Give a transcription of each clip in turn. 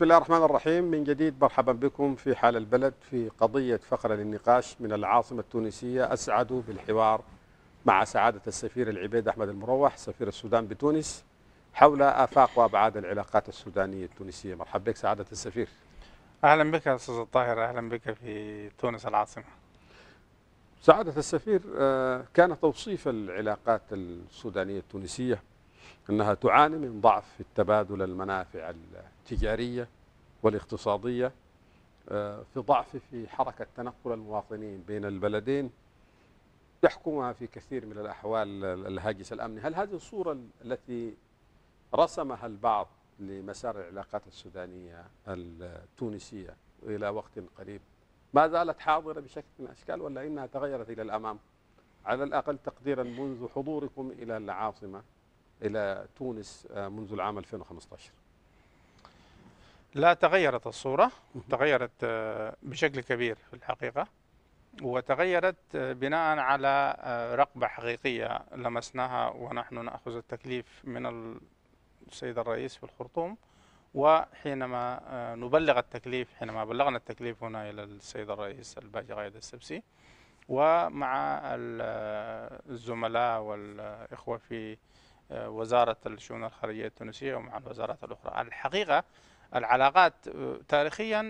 بسم الله الرحمن الرحيم من جديد مرحبا بكم في حال البلد في قضية فقرة للنقاش من العاصمة التونسية أسعد بالحوار مع سعادة السفير العبيد أحمد المروح سفير السودان بتونس حول آفاق وأبعاد العلاقات السودانية التونسية مرحبا بك سعادة السفير أهلا بك أستاذ الطاهر أهلا بك في تونس العاصمة سعادة السفير آه، كان توصيف العلاقات السودانية التونسية أنها تعاني من ضعف في التبادل المنافع التجارية والاقتصادية آه، في ضعف في حركة تنقل المواطنين بين البلدين يحكمها في كثير من الأحوال الهاجس الأمني هل هذه الصورة التي رسمها البعض لمسار العلاقات السودانية التونسية إلى وقت قريب ما زالت حاضرة بشكل من الأشكال ولا إنها تغيرت إلى الأمام على الأقل تقديرا منذ حضوركم إلى العاصمة إلى تونس آه، منذ العام 2015 لا تغيرت الصورة تغيرت آه، بشكل كبير في الحقيقة وتغيرت آه، بناء على رقبة حقيقية لمسناها ونحن نأخذ التكليف من السيد الرئيس في الخرطوم وحينما نبلغ التكليف حينما بلغنا التكليف هنا إلى السيد الرئيس الباجي غايد السبسي ومع الزملاء والإخوة في وزارة الشؤون الخارجية التونسية ومع الوزارات الأخرى الحقيقة العلاقات آه، تاريخيا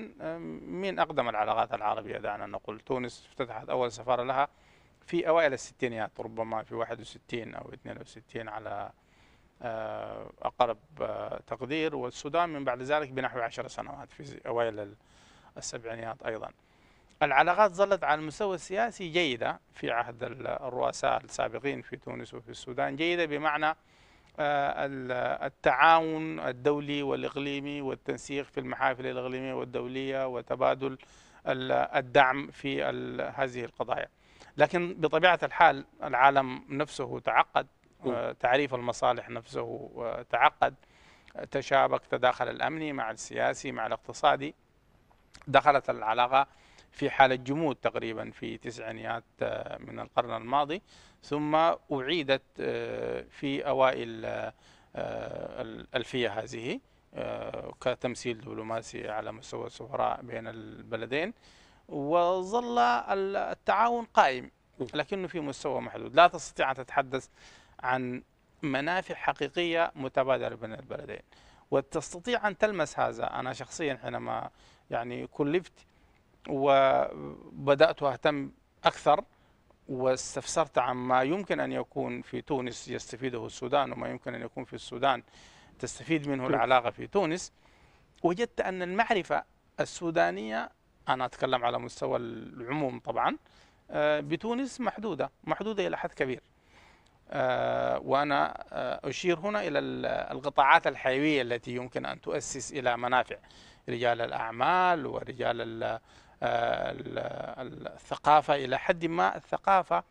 من أقدم العلاقات العربية دعنا نقول تونس افتتحت أول سفارة لها في أوائل الستينيات ربما في 61 أو 62 على آه، أقرب آه، تقدير والسودان من بعد ذلك بنحو عشر سنوات في أوائل السبعينيات أيضا العلاقات ظلت على المستوى السياسي جيدة في عهد الرؤساء السابقين في تونس وفي السودان جيدة بمعنى آه، التعاون الدولي والإقليمي والتنسيق في المحافل الإقليمية والدولية وتبادل الدعم في هذه القضايا لكن بطبيعة الحال العالم نفسه تعقد آه، تعريف المصالح نفسه آه، تعقد تشابك تداخل الأمني مع السياسي مع الاقتصادي دخلت العلاقة في حالة جمود تقريبا في تسعينيات من القرن الماضي ثم أعيدت آه، في أوائل آه، آه، الألفية هذه كتمثيل دبلوماسي على مستوى السفراء بين البلدين وظل التعاون قائم لكنه في مستوى محدود لا تستطيع أن تتحدث عن منافع حقيقية متبادلة بين البلدين وتستطيع أن تلمس هذا أنا شخصيا حينما يعني كلفت وبدأت أهتم أكثر واستفسرت عما يمكن أن يكون في تونس يستفيده السودان وما يمكن أن يكون في السودان تستفيد منه طيب. العلاقة في تونس وجدت أن المعرفة السودانية أنا أتكلم على مستوى العموم طبعا آه، بتونس محدودة محدودة إلى حد كبير آه، وأنا آه، أشير هنا إلى القطاعات الحيوية التي يمكن أن تؤسس إلى منافع رجال الأعمال ورجال آه، الثقافة إلى حد ما الثقافة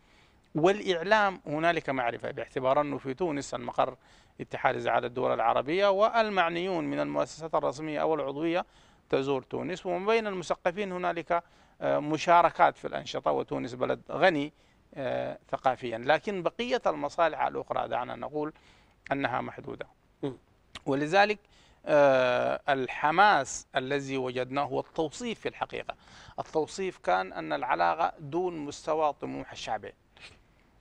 والإعلام هنالك معرفة باعتبار أنه في تونس المقر اتحاد على الدول العربية والمعنيون من المؤسسات الرسمية أو العضوية تزور تونس ومن بين المثقفين هنالك آه، مشاركات في الأنشطة وتونس بلد غني آه، ثقافيا لكن بقية المصالح الأخرى دعنا نقول أنها محدودة ولذلك آه، الحماس الذي وجدناه هو التوصيف في الحقيقة التوصيف كان أن العلاقة دون مستوى طموح الشعبين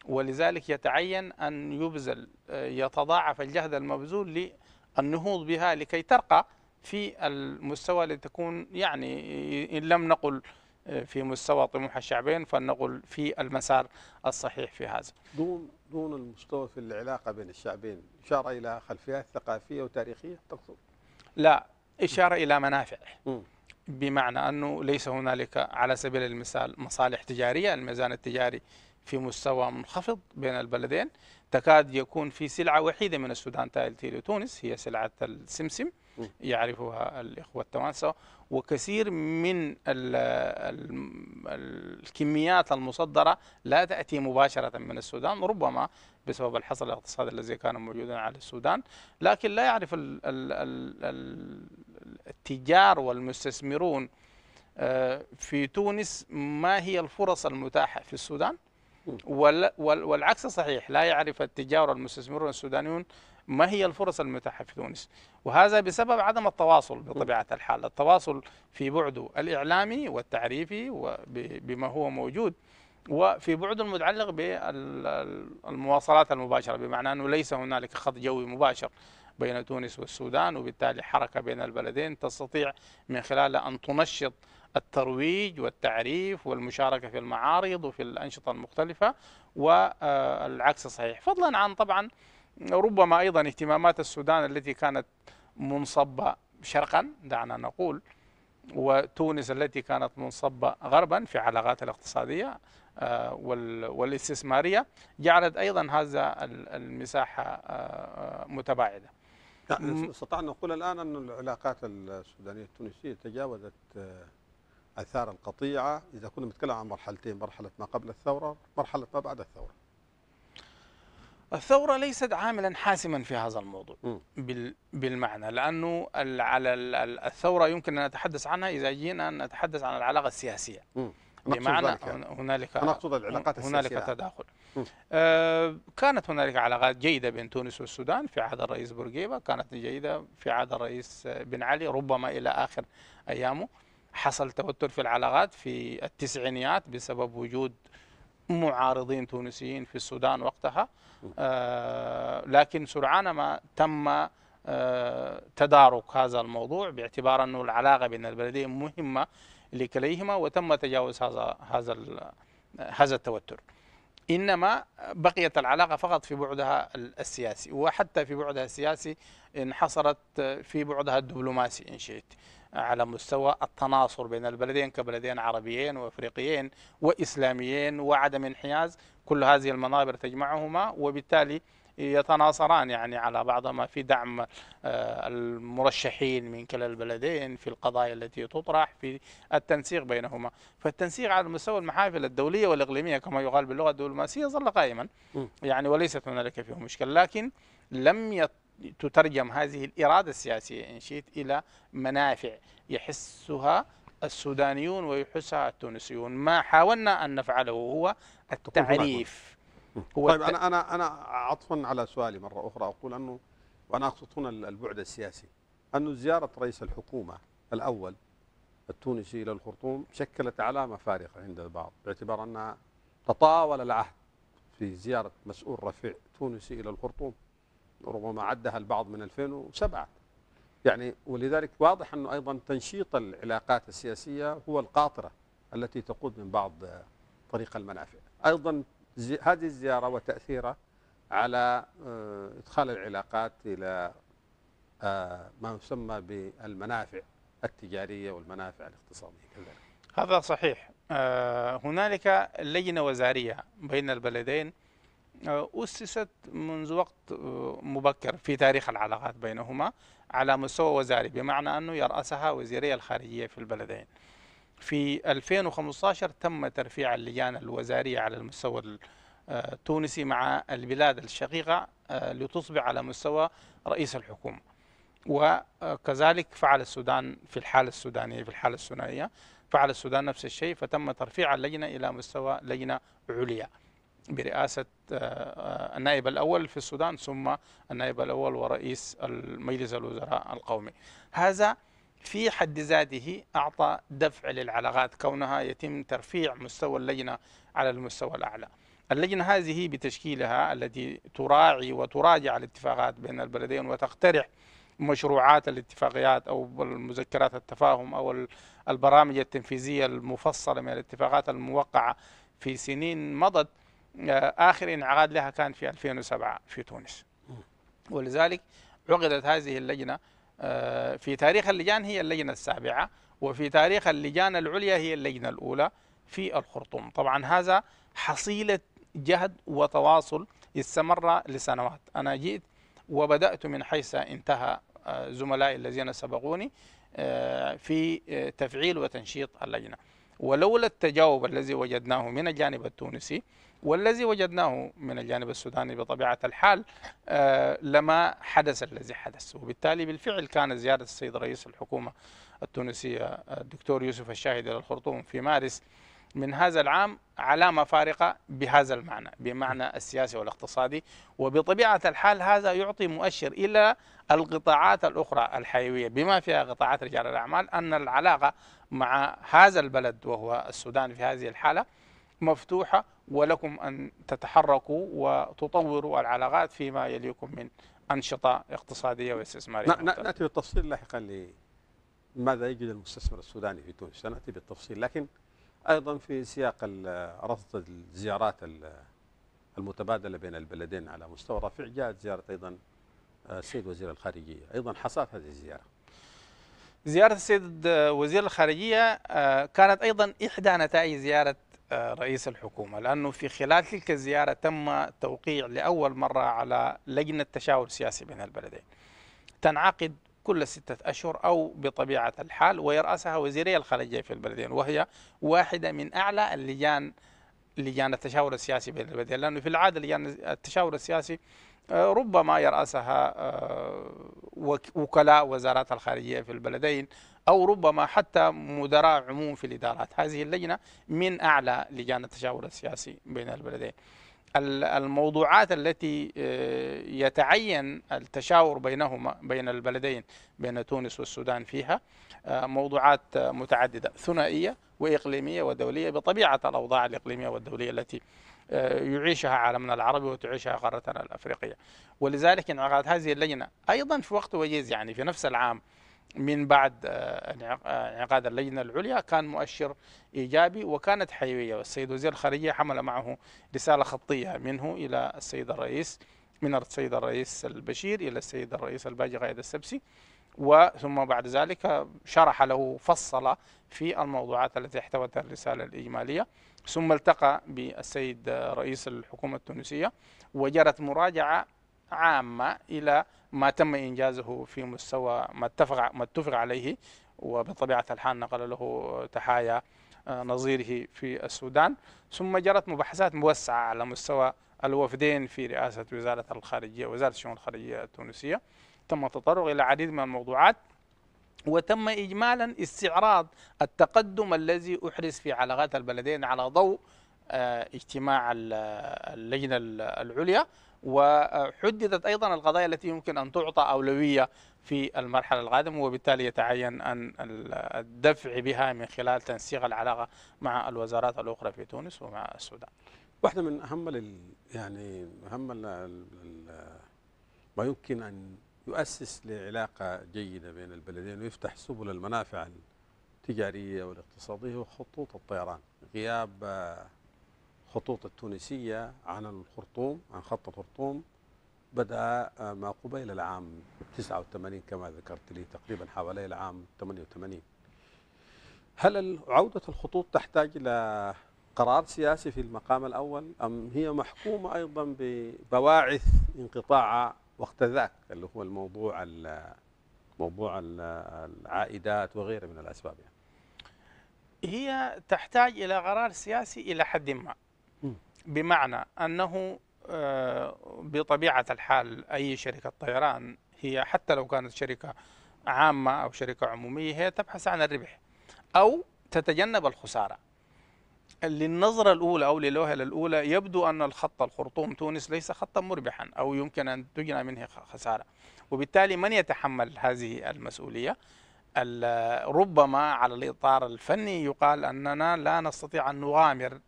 ولذلك يتعين أن يبذل آه، يتضاعف الجهد المبذول للنهوض بها لكي ترقى في المستوى لتكون يعني إن لم نقل آه، في مستوى طموح الشعبين فلنقل في المسار الصحيح في هذا دون دون المستوى في العلاقة بين الشعبين إشارة إلى خلفيات ثقافية وتاريخية تقصد لا إشارة إلى منافع بمعنى أنه ليس هنالك على سبيل المثال مصالح تجارية الميزان التجاري في مستوى منخفض بين البلدين تكاد يكون في سلعة وحيدة من السودان تاتي لتونس هي سلعة السمسم يعرفها الإخوة التوانسة وكثير من الكميات المصدرة لا تأتي مباشرة من السودان ربما بسبب الحصر الاقتصادي الذي كان موجودا على السودان لكن لا يعرف التجار والمستثمرون آه، في تونس ما هي الفرص المتاحة في السودان والعكس صحيح لا يعرف التجار والمستثمرون السودانيون ما هي الفرص المتاحة في تونس وهذا بسبب عدم التواصل بطبيعة الحال التواصل في بعده الإعلامي والتعريفي بما هو موجود وفي بعد المتعلق بالمواصلات المباشرة بمعنى أنه ليس هنالك خط جوي مباشر بين تونس والسودان وبالتالي حركة بين البلدين تستطيع من خلالها أن تنشط الترويج والتعريف والمشاركة في المعارض وفي الأنشطة المختلفة والعكس صحيح فضلا عن طبعا ربما أيضا اهتمامات السودان التي كانت منصبة شرقا دعنا نقول وتونس التي كانت منصبة غربا في علاقات الاقتصادية آه، والاستثمارية جعلت أيضا هذا المساحة آه، آه، متباعدة استطعنا نقول الآن أن العلاقات السودانية التونسية تجاوزت آثار القطيعة إذا كنا نتكلم عن مرحلتين مرحلة ما قبل الثورة مرحلة ما بعد الثورة الثورة ليست عاملا حاسما في هذا الموضوع بالمعنى لأنه على الثورة يمكن أن نتحدث عنها إذا جينا أن نتحدث عن العلاقة السياسية م. بمعنى يعني. هنالك أقصد العلاقات السياسية هنالك تداخل آه كانت هنالك علاقات جيدة بين تونس والسودان في عهد الرئيس بورقيبة كانت جيدة في عهد الرئيس بن علي ربما إلى آخر أيامه حصل توتر في العلاقات في التسعينيات بسبب وجود معارضين تونسيين في السودان وقتها آه، لكن سرعان ما تم آه، تدارك هذا الموضوع باعتبار أنه العلاقة بين البلدين مهمة لكليهما وتم تجاوز هذا هذا هذا التوتر إنما بقيت العلاقة فقط في بعدها السياسي وحتى في بعدها السياسي انحصرت في بعدها الدبلوماسي إن شئت على مستوى التناصر بين البلدين كبلدين عربيين وافريقيين واسلاميين وعدم انحياز كل هذه المنابر تجمعهما وبالتالي يتناصران يعني على بعضهما في دعم آه، المرشحين من كلا البلدين في القضايا التي تطرح في التنسيق بينهما فالتنسيق على مستوى المحافل الدولية والإقليمية كما يقال باللغة الدبلوماسية ظل قائما يعني وليست هنالك فيه مشكلة لكن لم يت تترجم هذه الإرادة السياسية إن شئت إلى منافع يحسها السودانيون ويحسها التونسيون ما حاولنا أن نفعله هو التعريف هو طيب أنا أنا أنا عطفا على سؤالي مرة أخرى أقول أنه وأنا أقصد هنا البعد السياسي أنه زيارة رئيس الحكومة الأول التونسي إلى الخرطوم شكلت علامة فارقة عند البعض باعتبار أنها تطاول العهد في زيارة مسؤول رفيع تونسي إلى الخرطوم ربما عدها البعض من 2007 يعني ولذلك واضح أنه أيضا تنشيط العلاقات السياسية هو القاطرة التي تقود من بعض طريق المنافع أيضا هذه الزيارة وتأثيرها على آه، إدخال العلاقات إلى آه، ما يسمى بالمنافع التجارية والمنافع الاقتصادية كذلك هذا صحيح آه، هنالك لجنة وزارية بين البلدين آه، أسست منذ وقت آه، مبكر في تاريخ العلاقات بينهما على مستوى وزاري بمعنى أنه يرأسها وزيرية الخارجية في البلدين في 2015 تم ترفيع اللجان الوزارية على المستوى آه، التونسي مع البلاد الشقيقة لتصبح على مستوى رئيس الحكومة وكذلك فعل السودان في الحالة السودانية في الحالة السودانية فعل السودان نفس الشيء فتم ترفيع اللجنة إلى مستوى لجنة عليا برئاسة آه، النائب الأول في السودان ثم النائب الأول ورئيس مجلس الوزراء القومي هذا في حد ذاته أعطى دفع للعلاقات كونها يتم ترفيع مستوى اللجنة على المستوى الأعلى اللجنة هذه بتشكيلها التي تراعي وتراجع الاتفاقات بين البلدين وتقترح مشروعات الاتفاقيات او المذكرات التفاهم او البرامج التنفيذيه المفصله من الاتفاقات الموقعه في سنين مضت آه، آخر انعقاد لها كان في 2007 في تونس ولذلك عقدت هذه اللجنة آه، في تاريخ اللجان هي اللجنة السابعة وفي تاريخ اللجان العليا هي اللجنة الأولى في الخرطوم طبعا هذا حصيلة جهد وتواصل استمر لسنوات أنا جئت وبدأت من حيث انتهى آه، زملائي الذين سبقوني في تفعيل وتنشيط اللجنة ولولا التجاوب الذي وجدناه من الجانب التونسي والذي وجدناه من الجانب السوداني بطبيعة الحال آه، لما حدث الذي حدث وبالتالي بالفعل كانت زيارة السيد رئيس الحكومة التونسية آه، الدكتور يوسف الشاهد إلى الخرطوم في مارس من هذا العام علامة فارقة بهذا المعنى بمعنى السياسي والاقتصادي وبطبيعة الحال هذا يعطي مؤشر إلى القطاعات الأخرى الحيوية بما فيها قطاعات رجال الأعمال أن العلاقة مع هذا البلد وهو السودان في هذه الحالة مفتوحة ولكم أن تتحركوا وتطوروا العلاقات فيما يليكم من أنشطة اقتصادية واستثمارية نأتي بالتفصيل لاحقا لماذا يجد المستثمر السوداني في تونس سنأتي بالتفصيل لكن أيضا في سياق رصد الزيارات المتبادلة بين البلدين على مستوى رفيع جاءت زيارة أيضا آه، السيد وزير الخارجية أيضا حصلت هذه الزيارة زيارة السيد آه، وزير الخارجية آه، كانت أيضا إحدى نتائج زيارة آه، رئيس الحكومة لأنه في خلال تلك الزيارة تم توقيع لأول مرة على لجنة تشاور سياسي بين البلدين تنعقد كل ستة أشهر أو بطبيعة الحال ويرأسها وزيرية الخارجية في البلدين وهي واحدة من أعلى اللجان لجان التشاور السياسي بين البلدين لأنه في العادة لجان التشاور السياسي آه، ربما يرأسها آه، وكلاء وزارات الخارجية في البلدين أو ربما حتى مدراء عموم في الإدارات هذه اللجنة من أعلى لجان التشاور السياسي بين البلدين الموضوعات التي آه، يتعين التشاور بينهما بين البلدين بين تونس والسودان فيها موضوعات متعددة ثنائية وإقليمية ودولية بطبيعة الأوضاع الإقليمية والدولية التي آه، يعيشها عالمنا العربي وتعيشها قارتنا الافريقيه ولذلك انعقاد هذه اللجنه ايضا في وقت وجيز يعني في نفس العام من بعد آه، آه، انعقاد اللجنه العليا كان مؤشر ايجابي وكانت حيويه والسيد وزير الخارجيه حمل معه رساله خطيه منه الى السيد الرئيس من السيد الرئيس البشير الى السيد الرئيس الباجي غايد السبسي وثم بعد ذلك شرح له فصل في الموضوعات التي احتوت الرساله الاجماليه ثم التقى بالسيد رئيس الحكومة التونسية وجرت مراجعة عامة إلى ما تم إنجازه في مستوى ما اتفق ما اتفق عليه وبطبيعة الحال نقل له تحايا آه، نظيره في السودان ثم جرت مباحثات موسعة على مستوى الوفدين في رئاسة وزارة الخارجية وزارة الشؤون الخارجية التونسية تم التطرق إلى العديد من الموضوعات وتم إجمالا استعراض التقدم الذي أحرز في علاقات البلدين على ضوء آه، اجتماع اللجنة العليا وحددت أيضا القضايا التي يمكن أن تعطى أولوية في المرحلة القادمة وبالتالي يتعين أن الدفع بها من خلال تنسيق العلاقة مع الوزارات الأخرى في تونس ومع السودان واحدة من أهم يعني أهم ما يمكن أن يؤسس لعلاقة جيدة بين البلدين ويفتح سبل المنافع التجارية والاقتصادية وخطوط الطيران غياب آه، خطوط التونسية عن الخرطوم عن خط الخرطوم بدأ آه، ما قبيل العام 89 كما ذكرت لي تقريبا حوالي العام 88 هل عودة الخطوط تحتاج إلى قرار سياسي في المقام الأول أم هي محكومة أيضا ببواعث انقطاع وقت ذاك اللي هو الموضوع موضوع العائدات وغيره من الاسباب يعني. هي تحتاج الى قرار سياسي الى حد ما بمعنى انه آه، بطبيعه الحال اي شركه طيران هي حتى لو كانت شركه عامه او شركه عموميه هي تبحث عن الربح او تتجنب الخساره للنظرة الأولى أو للوهلة الأولى يبدو أن الخط الخرطوم تونس ليس خطا مربحا أو يمكن أن تجنى منه خسارة وبالتالي من يتحمل هذه المسؤولية ربما على الإطار الفني يقال أننا لا نستطيع أن نغامر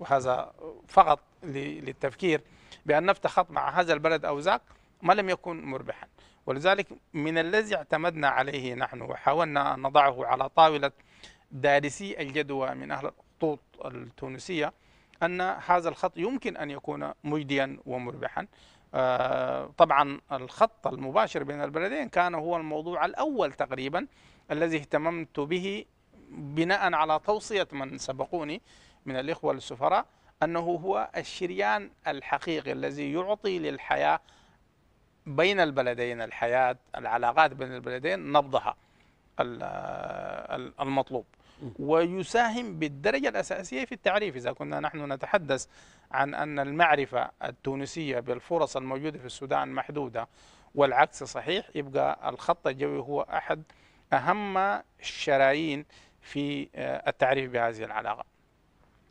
وهذا فقط للتفكير بأن نفتح خط مع هذا البلد أو ذاك ما لم يكن مربحا ولذلك من الذي اعتمدنا عليه نحن وحاولنا أن نضعه على طاولة دارسي الجدوى من أهل التونسية أن هذا الخط يمكن أن يكون مجديا ومربحا آه، طبعا الخط المباشر بين البلدين كان هو الموضوع الأول تقريبا الذي اهتممت به بناء على توصية من سبقوني من الإخوة السفراء أنه هو الشريان الحقيقي الذي يعطي للحياة بين البلدين الحياة العلاقات بين البلدين نبضها المطلوب ويساهم بالدرجة الأساسية في التعريف إذا كنا نحن نتحدث عن أن المعرفة التونسية بالفرص الموجودة في السودان محدودة والعكس صحيح يبقى الخط الجوي هو أحد أهم الشرايين في آه، التعريف بهذه العلاقة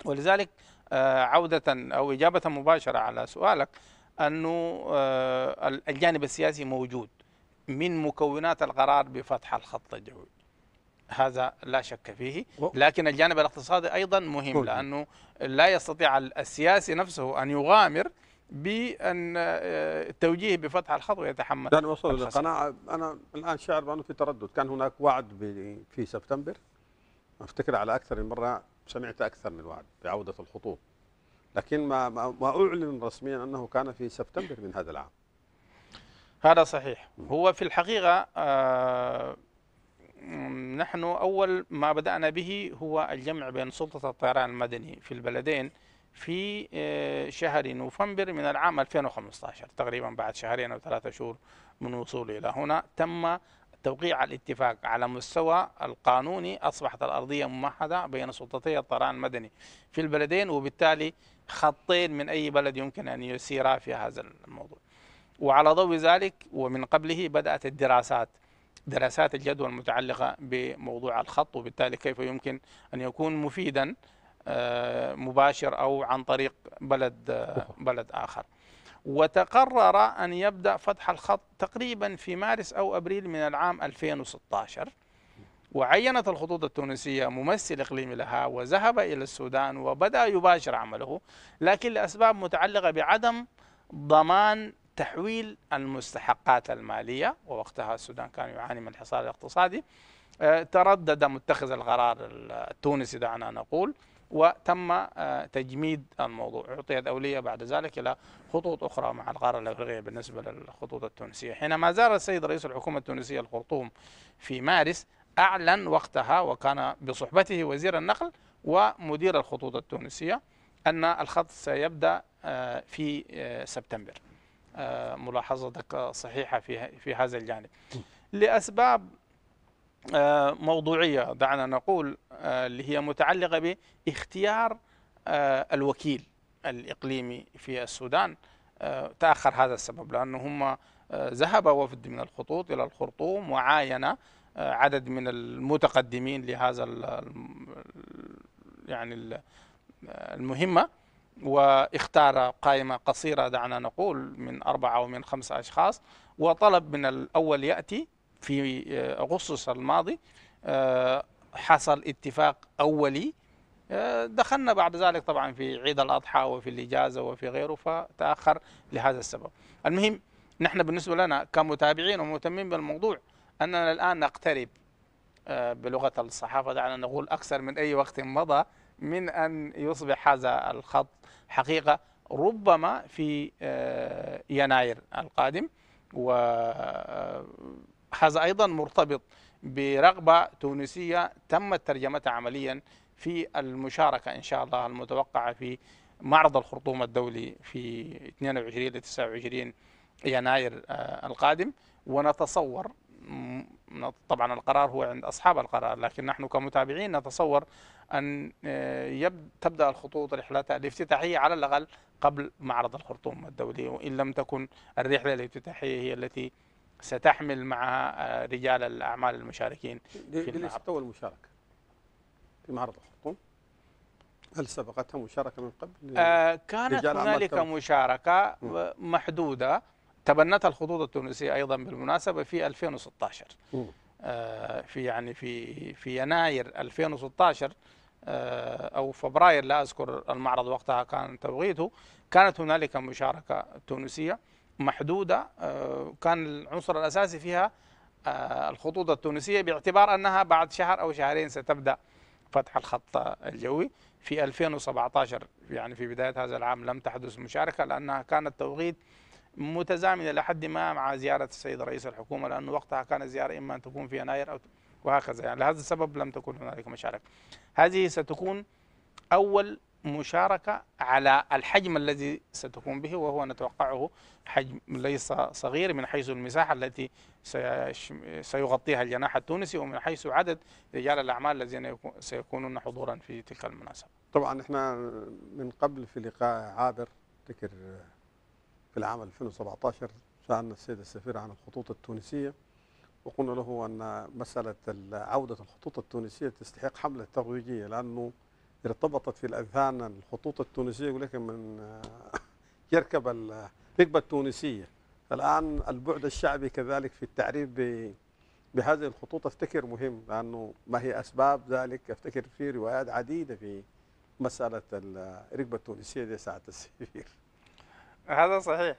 ولذلك آه، عودة أو إجابة مباشرة على سؤالك أنه آه، الجانب السياسي موجود من مكونات القرار بفتح الخط الجوي هذا لا شك فيه لكن الجانب الاقتصادي أيضا مهم لأنه لا يستطيع السياسي نفسه أن يغامر بأن التوجيه آه، بفتح الخط ويتحمل يعني وصل للقناعة أنا الآن شعر بأنه في تردد كان هناك وعد في سبتمبر أفتكر على أكثر من مرة سمعت أكثر من وعد بعودة الخطوط لكن ما ما أعلن رسميا أنه كان في سبتمبر من هذا العام هذا صحيح هو في الحقيقة آه نحن أول ما بدأنا به هو الجمع بين سلطة الطيران المدني في البلدين في آه، شهر نوفمبر من العام 2015 تقريبا بعد شهرين أو ثلاثة شهور من وصولي إلى هنا تم توقيع الاتفاق على مستوى القانوني أصبحت الأرضية ممهدة بين سلطتي الطيران المدني في البلدين وبالتالي خطين من أي بلد يمكن أن يسير في هذا الموضوع وعلى ضوء ذلك ومن قبله بدأت الدراسات دراسات الجدوى المتعلقة بموضوع الخط وبالتالي كيف يمكن أن يكون مفيدا آه، مباشر أو عن طريق بلد آه، بلد آخر وتقرر أن يبدأ فتح الخط تقريبا في مارس أو أبريل من العام 2016 وعينت الخطوط التونسية ممثل إقليمي لها وذهب إلى السودان وبدأ يباشر عمله لكن لأسباب متعلقة بعدم ضمان تحويل المستحقات المالية ووقتها السودان كان يعاني من الحصار الاقتصادي آه، تردد متخذ القرار التونسي دعنا نقول وتم آه، تجميد الموضوع أعطيت أولية بعد ذلك إلى خطوط أخرى مع القارة الأفريقية بالنسبة للخطوط التونسية حينما زار السيد رئيس الحكومة التونسية الخرطوم في مارس أعلن وقتها وكان بصحبته وزير النقل ومدير الخطوط التونسية أن الخط سيبدأ آه، في سبتمبر آه، ملاحظتك صحيحة في في هذا الجانب لأسباب آه، موضوعية دعنا نقول آه، اللي هي متعلقة باختيار الوكيل الإقليمي في السودان تأخر هذا السبب لأنه هم ذهب وفد من الخطوط إلى الخرطوم وعاين عدد من المتقدمين لهذا يعني المهمة واختار قائمة قصيرة دعنا نقول من أربعة أو من خمسة أشخاص وطلب من الأول يأتي في آه، أغسطس الماضي آه، حصل اتفاق أولي آه، دخلنا بعد ذلك طبعا في عيد الأضحى وفي الإجازة وفي غيره فتأخر لهذا السبب المهم نحن بالنسبة لنا كمتابعين ومهتمين بالموضوع أننا الآن نقترب بلغة الصحافة دعنا نقول أكثر من أي وقت مضى من أن يصبح هذا الخط حقيقه ربما في آه، يناير القادم وهذا آه، ايضا مرتبط برغبه تونسيه تمت ترجمتها عمليا في المشاركه ان شاء الله المتوقعه في معرض الخرطوم الدولي في 22 ل 29 يناير آه، القادم ونتصور طبعا القرار هو عند أصحاب القرار لكن نحن كمتابعين نتصور أن آه، يب تبدأ الخطوط رحلات الافتتاحية على الأقل قبل معرض الخرطوم الدولي وإن لم تكن الرحلة الافتتاحية هي التي ستحمل معها آه، رجال الأعمال المشاركين في المعرض أول مشاركة في معرض الخرطوم هل سبقتها مشاركة من قبل؟ آه كانت هنالك مشاركة نعم. محدودة تبنتها الخطوط التونسيه ايضا بالمناسبه في 2016 آه، في يعني في في يناير 2016 آه، او فبراير لا اذكر المعرض وقتها كان توقيته كانت هنالك مشاركه تونسيه محدوده آه، كان العنصر الاساسي فيها الخطوط التونسيه باعتبار انها بعد شهر او شهرين ستبدا فتح الخط الجوي في 2017 يعني في بدايه هذا العام لم تحدث مشاركه لانها كانت توقيت متزامنه لحد ما مع زياره السيد رئيس الحكومه لانه وقتها كان الزياره اما ان تكون في يناير او وهكذا يعني لهذا السبب لم تكن هنالك مشاركه. هذه ستكون اول مشاركه على الحجم الذي ستكون به وهو نتوقعه حجم ليس صغير من حيث المساحه التي سيغطيها الجناح التونسي ومن حيث عدد رجال الاعمال الذين سيكونون حضورا في تلك المناسبه. طبعا احنا من قبل في لقاء عابر ذكر في العام 2017 سألنا السيد السفير عن الخطوط التونسية وقلنا له أن مسألة عودة الخطوط التونسية تستحق حملة ترويجية لأنه ارتبطت في الأذهان الخطوط التونسية ولكن من يركب الركبة التونسية الآن البعد الشعبي كذلك في التعريف بهذه الخطوط افتكر مهم لأنه ما هي أسباب ذلك افتكر في روايات عديدة في مسألة الركبة التونسية دي ساعة السفير هذا صحيح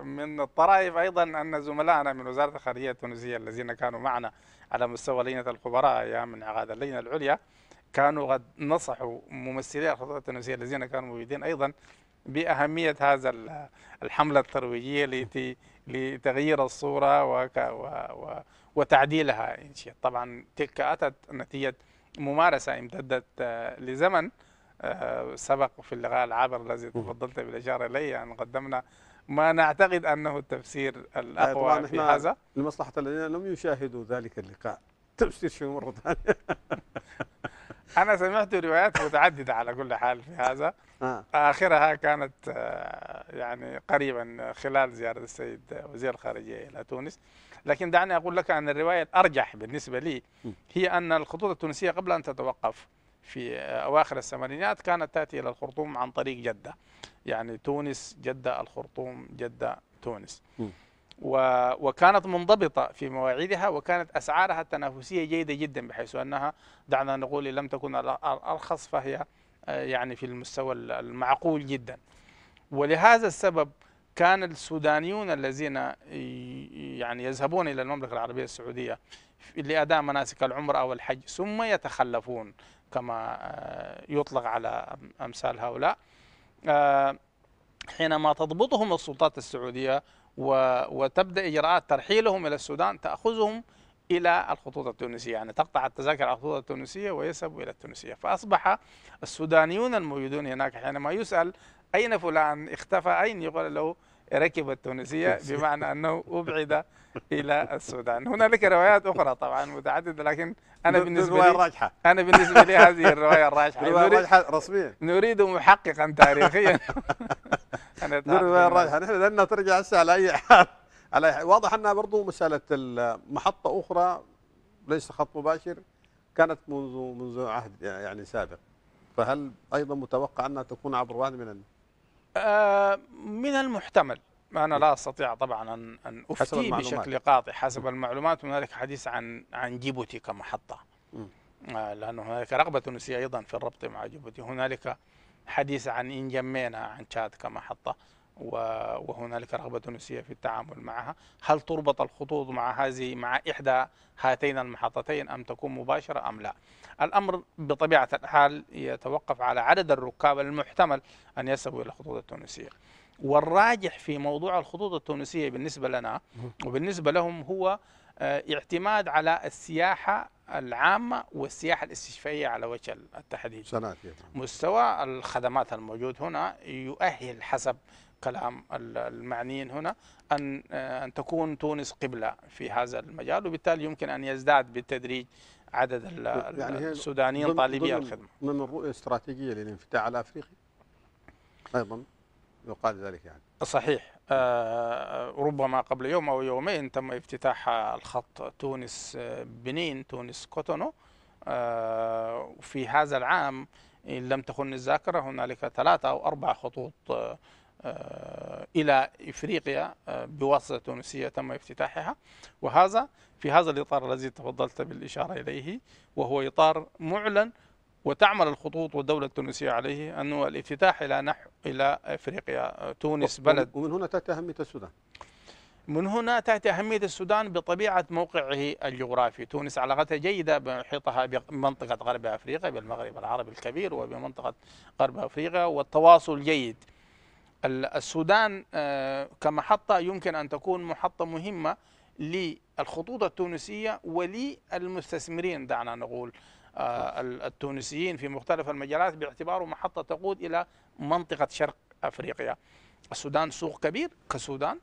ومن الطرائف أيضا أن زملائنا من وزارة الخارجية التونسية الذين كانوا معنا على مستوى لجنة الخبراء أيام انعقاد اللجنة العليا كانوا قد نصحوا ممثلي الخطوط التونسية الذين كانوا موجودين أيضا بأهمية هذا الحملة الترويجية لتغيير الصورة وتعديلها إن طبعا تلك أتت نتيجة ممارسة امتدت آه، لزمن سبق في اللقاء العابر الذي تفضلت بالإشارة إليه أن يعني قدمنا ما نعتقد أنه التفسير آه، الأقوى في هذا لمصلحة الذين لم يشاهدوا ذلك اللقاء تفسير شيء مرة ثانية أنا سمعت روايات متعددة على كل حال في هذا آه. آخرها كانت آه، يعني قريبا خلال زيارة السيد وزير الخارجية إلى تونس لكن دعني أقول لك أن الرواية الأرجح بالنسبة لي هي أن الخطوط التونسية قبل أن تتوقف في أواخر الثمانينات كانت تأتي إلى الخرطوم عن طريق جدة يعني تونس جدة الخرطوم جدة تونس و... وكانت منضبطة في مواعيدها وكانت أسعارها التنافسية جيدة جدا بحيث أنها دعنا نقول لم تكن أرخص فهي آه، يعني في المستوى المعقول جدا ولهذا السبب كان السودانيون الذين يعني يذهبون إلى المملكة العربية السعودية لأداء مناسك العمرة أو الحج ثم يتخلفون كما آه، يطلق على أمثال هؤلاء آه، حينما تضبطهم السلطات السعودية وتبدأ إجراءات ترحيلهم إلى السودان تأخذهم إلى الخطوط التونسية يعني تقطع التذاكر على الخطوط التونسية ويسب إلى التونسية فأصبح السودانيون الموجودون هناك حينما يسأل أين فلان اختفى أين يقال له ركب التونسية بمعنى أنه أبعد إلى السودان هنالك روايات أخرى طبعا متعددة لكن أنا بالنسبة لي الراجحة أنا بالنسبة لي هذه الرواية الراجحة الرواية الراجحة رسميا نريد محققا تاريخيا أنا الرواية الراجحة نحن لن ترجع هسه على أي حال على واضح أنها برضه مسألة محطة أخرى ليس خط مباشر كانت منذ منذ عهد يعني سابق فهل أيضا متوقع أنها تكون عبر واحد من آه، من المحتمل أنا لا أستطيع طبعا أن أن أفتي بشكل قاطع حسب المعلومات هنالك حديث عن عن جيبوتي كمحطة آه، لأنه هنالك رغبة تونسية أيضا في الربط مع جيبوتي هنالك حديث عن انجمينا عن تشاد كمحطة وهنالك رغبة تونسية في التعامل معها هل تربط الخطوط مع هذه مع إحدى هاتين المحطتين أم تكون مباشرة أم لا الأمر بطبيعة الحال يتوقف على عدد الركاب المحتمل أن يسبوا إلى الخطوط التونسية والراجح في موضوع الخطوط التونسية بالنسبة لنا وبالنسبة لهم هو آه، اعتماد على السياحة العامة والسياحة الاستشفائية على وجه التحديد مستوى الخدمات الموجود هنا يؤهل حسب كلام المعنيين هنا أن آه، أن تكون تونس قبلة في هذا المجال وبالتالي يمكن أن يزداد بالتدريج عدد يعني السودانيين طالبي الخدمة ضمن الرؤية الاستراتيجية للانفتاح على أفريقيا أيضا يقال ذلك يعني صحيح آه، آه، ربما قبل يوم أو يومين تم افتتاح الخط تونس بنين تونس كوتونو في هذا العام إن لم تخن الذاكرة هنالك ثلاثة أو أربع خطوط آه، إلى إفريقيا آه، بواسطة تونسية تم افتتاحها وهذا في هذا الإطار الذي تفضلت بالإشارة إليه وهو إطار معلن وتعمل الخطوط والدولة التونسية عليه أنه الافتتاح إلى نحو إلى إفريقيا آه، تونس بلد ومن هنا تأتي أهمية السودان من هنا تأتي أهمية السودان بطبيعة موقعه الجغرافي تونس علاقتها جيدة بمحيطها بمنطقة غرب أفريقيا بالمغرب العربي الكبير وبمنطقة غرب أفريقيا والتواصل جيد السودان آه، كمحطة يمكن أن تكون محطة مهمة للخطوط التونسية وللمستثمرين دعنا نقول آه، التونسيين في مختلف المجالات باعتباره محطة تقود إلى منطقة شرق أفريقيا السودان سوق كبير كسودان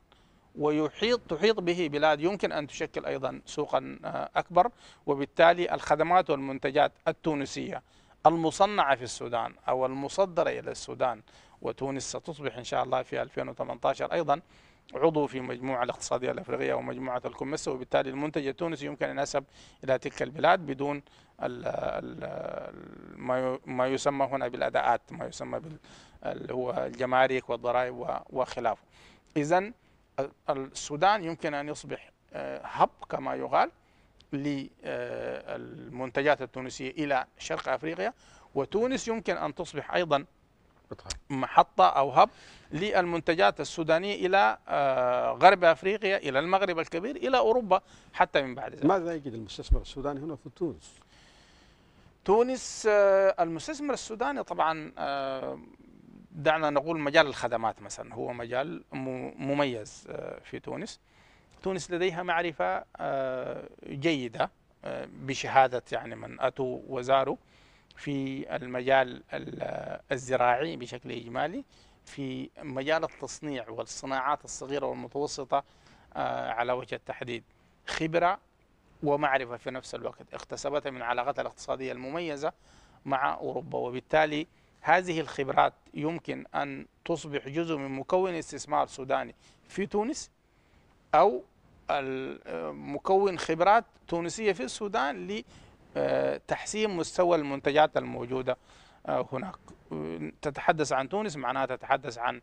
ويحيط تحيط به بلاد يمكن أن تشكل أيضا سوقا آه، أكبر وبالتالي الخدمات والمنتجات التونسية المصنعة في السودان أو المصدرة إلى السودان وتونس ستصبح إن شاء الله في 2018 أيضا عضو في مجموعة الاقتصادية الأفريقية ومجموعة الكمسة وبالتالي المنتج التونسي يمكن أن ينسب إلى تلك البلاد بدون الـ الـ ما يسمى هنا بالأداءات ما يسمى بال هو الجمارك والضرائب وخلافه إذا السودان يمكن أن يصبح آه، هب كما يقال للمنتجات آه، التونسية إلى شرق أفريقيا وتونس يمكن أن تصبح أيضا محطة أو هب للمنتجات السودانية إلى آه، غرب أفريقيا إلى المغرب الكبير إلى أوروبا حتى من بعد ذلك ماذا يجد المستثمر السوداني هنا في تونس؟ تونس آه، المستثمر السوداني طبعا آه، دعنا نقول مجال الخدمات مثلا هو مجال مميز في تونس تونس لديها معرفة جيدة بشهادة يعني من أتوا وزاروا في المجال الزراعي بشكل إجمالي في مجال التصنيع والصناعات الصغيرة والمتوسطة آه، على وجه التحديد خبرة ومعرفة في نفس الوقت اكتسبتها من علاقتها الاقتصادية المميزة مع أوروبا وبالتالي هذه الخبرات يمكن أن تصبح جزء من مكون استثمار سوداني في تونس أو آه، مكون خبرات تونسية في السودان تحسين مستوى المنتجات الموجودة آه، هناك تتحدث عن تونس معناها تتحدث عن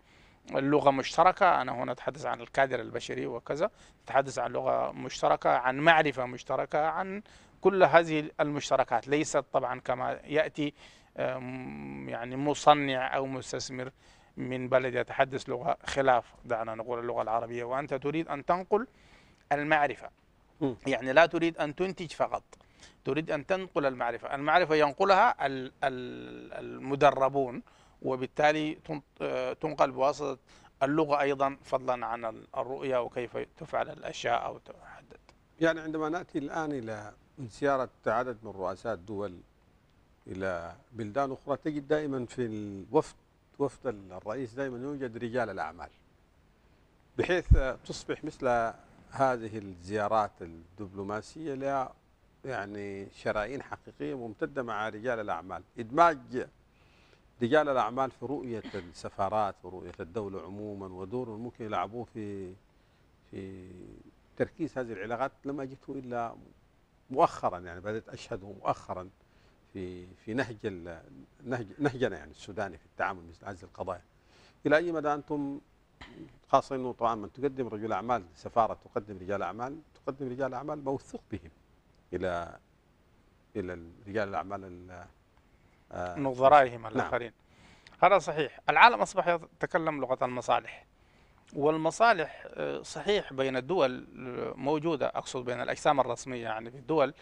اللغة مشتركة أنا هنا أتحدث عن الكادر البشري وكذا أتحدث عن لغة مشتركة عن معرفة مشتركة عن كل هذه المشتركات ليست طبعا كما يأتي آه، يعني مصنع أو مستثمر من بلد يتحدث لغة خلاف دعنا نقول اللغة العربية وأنت تريد أن تنقل المعرفة يعني لا تريد أن تنتج فقط تريد أن تنقل المعرفة المعرفة ينقلها المدربون وبالتالي آه، تنقل بواسطة اللغة أيضا فضلا عن الرؤية وكيف تفعل الأشياء أو تحدد يعني عندما نأتي الآن إلى زيارة عدد من رؤساء الدول إلى بلدان أخرى تجد دائما في الوفد وفد الرئيس دائما يوجد رجال الأعمال بحيث تصبح مثل هذه الزيارات الدبلوماسية لها يعني شرايين حقيقيه ممتده مع رجال الاعمال، ادماج رجال الاعمال في رؤيه السفارات ورؤيه الدوله عموما ودور ممكن يلعبوه في في تركيز هذه العلاقات لما جئت الا مؤخرا يعني بدات اشهده مؤخرا في في نهج نهج نهجنا يعني السوداني في التعامل مثل هذه القضايا. الى اي مدى انتم خاصه انه طبعا من تقدم رجل اعمال سفاره تقدم رجال اعمال تقدم رجال اعمال موثوق بهم الى الى رجال الاعمال آه، نظرائهم نعم. الاخرين نعم. هذا صحيح العالم اصبح يتكلم لغه المصالح والمصالح آه، صحيح بين الدول آه، موجوده اقصد بين الاجسام الرسميه يعني في الدول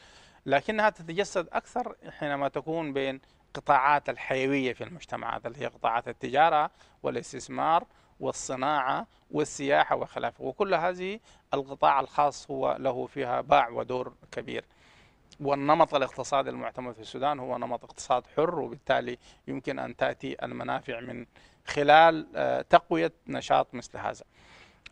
لكنها تتجسد اكثر حينما تكون بين قطاعات الحيويه في المجتمعات اللي هي قطاعات التجاره والاستثمار والصناعة والسياحة وخلافه وكل هذه القطاع الخاص هو له فيها باع ودور كبير والنمط الاقتصادي المعتمد في السودان هو نمط اقتصاد حر وبالتالي يمكن أن تأتي المنافع من خلال آه، تقوية نشاط مثل هذا